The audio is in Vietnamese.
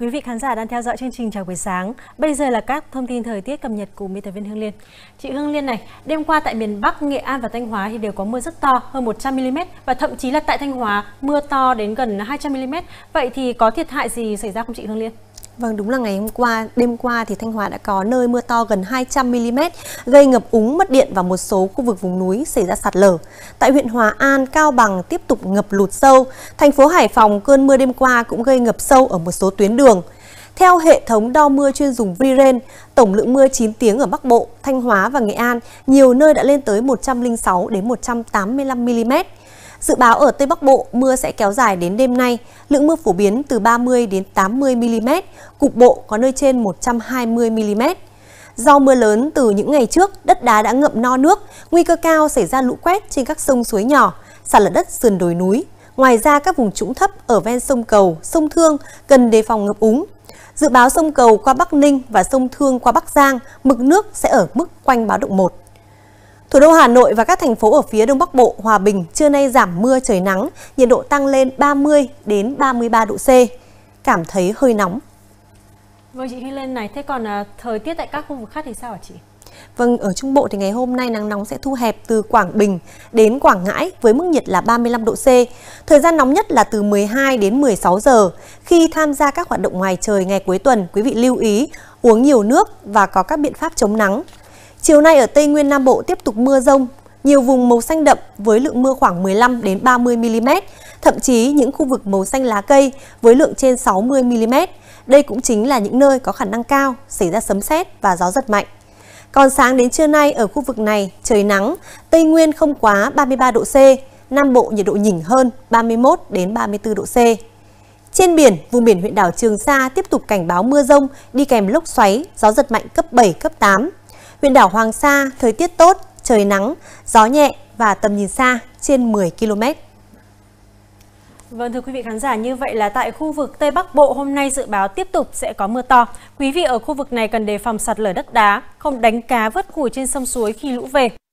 Quý vị khán giả đang theo dõi chương trình Chào buổi sáng. Bây giờ là các thông tin thời tiết cập nhật của biên tập viên Hương Liên. Chị Hương Liên này, đêm qua tại miền Bắc, Nghệ An và Thanh Hóa thì đều có mưa rất to, hơn 100 mm và thậm chí là tại Thanh Hóa mưa to đến gần 200 mm. Vậy thì có thiệt hại gì xảy ra không chị Hương Liên? Vâng, đúng là ngày hôm qua, đêm qua thì Thanh Hóa đã có nơi mưa to gần 200mm, gây ngập úng, mất điện và một số khu vực vùng núi xảy ra sạt lở. Tại huyện Hòa An, Cao Bằng tiếp tục ngập lụt sâu. Thành phố Hải Phòng, cơn mưa đêm qua cũng gây ngập sâu ở một số tuyến đường. Theo hệ thống đo mưa chuyên dùng Vriren, tổng lượng mưa 9 tiếng ở Bắc Bộ, Thanh Hóa và Nghệ An, nhiều nơi đã lên tới 106 đến 185 mm. Dự báo ở Tây Bắc Bộ, mưa sẽ kéo dài đến đêm nay, lượng mưa phổ biến từ 30 đến 80 mm, cục bộ có nơi trên 120 mm. Do mưa lớn từ những ngày trước, đất đá đã ngậm no nước, nguy cơ cao xảy ra lũ quét trên các sông suối nhỏ, sạt lở đất sườn đồi núi. Ngoài ra, các vùng trũng thấp ở ven sông Cầu, sông Thương cần đề phòng ngập úng. Dự báo sông Cầu qua Bắc Ninh và sông Thương qua Bắc Giang, mực nước sẽ ở mức quanh báo động 1. Thủ đô Hà Nội và các thành phố ở phía Đông Bắc Bộ, Hòa Bình trưa nay giảm mưa trời nắng, nhiệt độ tăng lên 30 đến 33 độ C. Cảm thấy hơi nóng. Vâng chị lên này, thế còn à, thời tiết tại các khu vực khác thì sao hả chị? Vâng, ở Trung Bộ thì ngày hôm nay nắng nóng sẽ thu hẹp từ Quảng Bình đến Quảng Ngãi với mức nhiệt là 35 độ C. Thời gian nóng nhất là từ 12 đến 16 giờ. Khi tham gia các hoạt động ngoài trời ngày cuối tuần, quý vị lưu ý uống nhiều nước và có các biện pháp chống nắng. Chiều nay ở Tây Nguyên Nam Bộ tiếp tục mưa rông, nhiều vùng màu xanh đậm với lượng mưa khoảng 15 đến 30 mm, thậm chí những khu vực màu xanh lá cây với lượng trên 60 mm. Đây cũng chính là những nơi có khả năng cao xảy ra sấm sét và gió giật mạnh. Còn sáng đến trưa nay ở khu vực này trời nắng, Tây Nguyên không quá 33 độ C, Nam Bộ nhiệt độ nhỉnh hơn 31 đến 34 độ C. Trên biển, vùng biển huyện đảo Trường Sa tiếp tục cảnh báo mưa rông đi kèm lốc xoáy, gió giật mạnh cấp 7, cấp 8, Huyện đảo Hoàng Sa, thời tiết tốt, trời nắng, gió nhẹ và tầm nhìn xa trên 10 km. Vâng thưa quý vị khán giả, như vậy là tại khu vực Tây Bắc Bộ hôm nay dự báo tiếp tục sẽ có mưa to. Quý vị ở khu vực này cần đề phòng sạt lở đất đá, không đánh cá vớt củi trên sông suối khi lũ về.